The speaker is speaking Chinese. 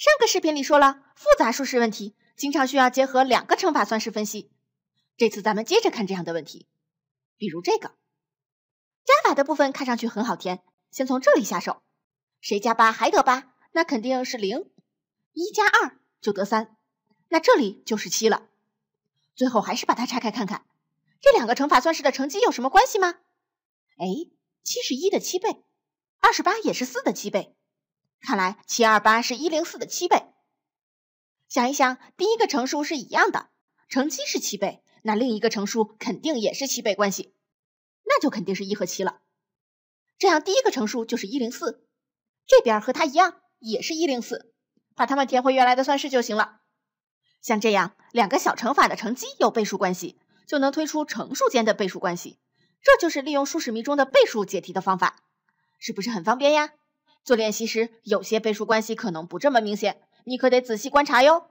上个视频里说了，复杂数式问题经常需要结合两个乘法算式分析。这次咱们接着看这样的问题，比如这个，加法的部分看上去很好填，先从这里下手。谁加八还得八？那肯定是零。一加二就得三，那这里就是七了。最后还是把它拆开看看，这两个乘法算式的乘积有什么关系吗？哎，七十一的七倍，二十八也是四的七倍。看来七二八是一零四的七倍，想一想，第一个乘数是一样的，乘积是七倍，那另一个乘数肯定也是七倍关系，那就肯定是一和七了。这样第一个乘数就是一零四，这边和它一样也是一零四，把它们填回原来的算式就行了。像这样两个小乘法的乘积有倍数关系，就能推出乘数间的倍数关系，这就是利用数史谜中的倍数解题的方法，是不是很方便呀？做练习时，有些倍数关系可能不这么明显，你可得仔细观察哟。